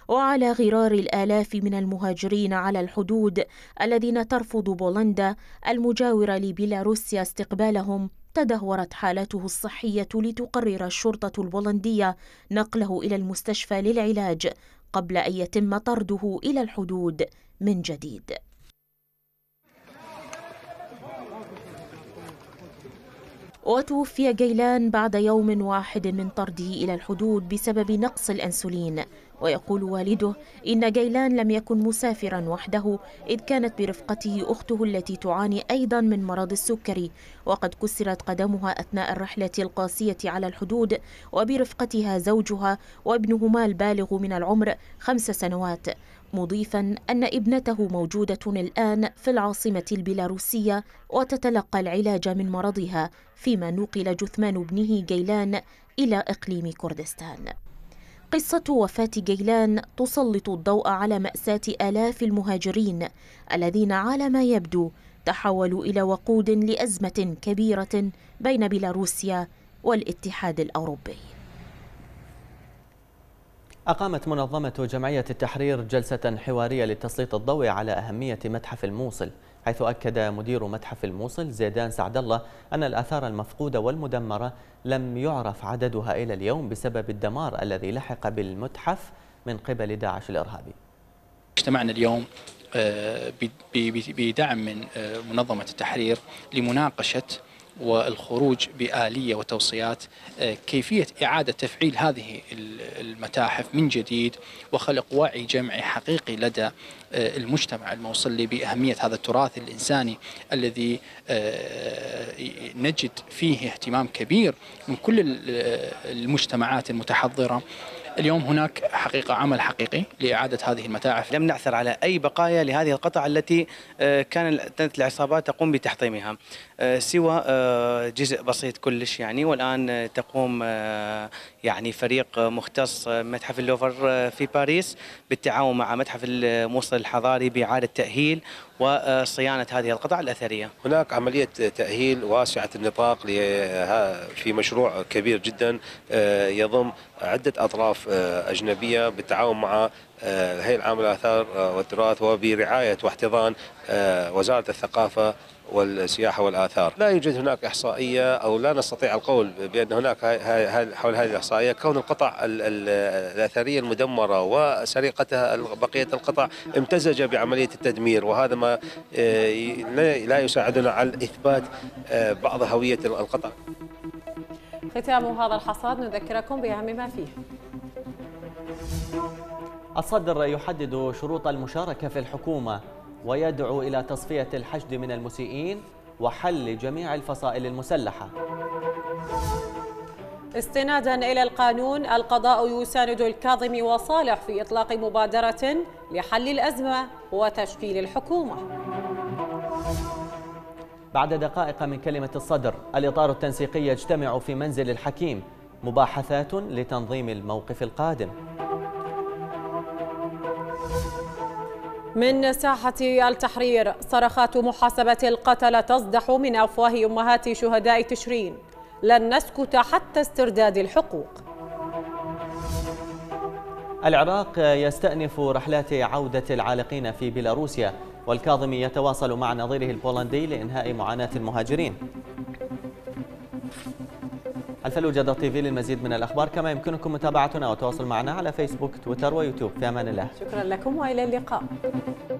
Speaker 9: وعلى غرار الآلاف من المهاجرين على الحدود الذين ترفض بولندا المجاورة لبيلاروسيا استقبالهم تدهورت حالته الصحية لتقرر الشرطة البولندية نقله إلى المستشفى للعلاج قبل أن يتم طرده إلى الحدود من جديد وتوفي جيلان بعد يوم واحد من طرده إلى الحدود بسبب نقص الأنسولين ويقول والده إن جيلان لم يكن مسافرا وحده إذ كانت برفقته أخته التي تعاني أيضا من مرض السكري وقد كسرت قدمها أثناء الرحلة القاسية على الحدود وبرفقتها زوجها وابنهما البالغ من العمر خمس سنوات مضيفا أن ابنته موجودة الآن في العاصمة البيلاروسية وتتلقى العلاج من مرضها فيما نقل جثمان ابنه جيلان إلى إقليم كردستان قصة وفاة جيلان تسلط الضوء على مأساة آلاف المهاجرين الذين على ما يبدو تحولوا إلى وقود لأزمة كبيرة بين بيلاروسيا والاتحاد الأوروبي
Speaker 3: أقامت منظمة جمعية التحرير جلسة حوارية لتسليط الضوء على أهمية متحف الموصل حيث أكد مدير متحف الموصل زيدان سعد الله أن الآثار المفقودة والمدمرة لم يعرف عددها إلى اليوم بسبب الدمار الذي لحق بالمتحف من قبل داعش الإرهابي
Speaker 8: اجتمعنا اليوم آه، بدعم من آه، منظمة التحرير لمناقشة والخروج بآلية وتوصيات آه، كيفية إعادة تفعيل هذه المتاحف من جديد وخلق وعي جمعي حقيقي لدى آه، المجتمع الموصلي بأهمية هذا التراث الإنساني الذي آه، نجد فيه اهتمام كبير من كل المجتمعات المتحضرة اليوم هناك حقيقة عمل حقيقي
Speaker 3: لإعادة هذه المتاعف لم نعثر على أي بقايا لهذه القطع التي كانت العصابات تقوم بتحطيمها آه، سوى آه، جزء بسيط كلش يعني والان آه، تقوم يعني فريق مختص متحف اللوفر في باريس بالتعاون مع متحف الموصل الحضاري باعاده تاهيل وصيانه هذه
Speaker 2: القطع الاثريه.
Speaker 7: هناك عمليه تاهيل واسعه النطاق في مشروع كبير جدا يضم عده اطراف اجنبيه بالتعاون مع الهيئه آه، العامه للاثار آه، والتراث وبرعايه واحتضان آه، وزاره الثقافه والسياحه والاثار، لا يوجد هناك احصائيه او لا نستطيع القول بان هناك حول هذه الاحصائيه كون القطع الاثريه المدمره وسرقتها بقيه القطع امتزج بعمليه التدمير وهذا ما لا يساعدنا على اثبات بعض هويه القطع.
Speaker 4: ختام هذا الحصاد نذكركم باهم ما فيه.
Speaker 3: الصدر يحدد شروط المشاركة في الحكومة ويدعو إلى تصفية الحشد
Speaker 4: من المسيئين وحل جميع الفصائل المسلحة استنادا إلى القانون القضاء يساند الكاظم وصالح في إطلاق مبادرة لحل الأزمة وتشكيل الحكومة
Speaker 3: بعد دقائق من كلمة الصدر الإطار التنسيقي يجتمع في منزل الحكيم مباحثات لتنظيم الموقف القادم
Speaker 4: من ساحة التحرير صرخات محاسبة القتلة تصدح من أفواه أمهات شهداء تشرين لن نسكت حتى استرداد الحقوق
Speaker 3: العراق يستأنف رحلات عودة العالقين في بيلاروسيا والكاظمي يتواصل مع نظيره البولندي لإنهاء معاناة المهاجرين الفلوجة تيفي للمزيد من الأخبار كما يمكنكم متابعتنا والتواصل معنا على فيسبوك تويتر ويوتيوب في أمان الله
Speaker 4: شكرا لكم وإلى اللقاء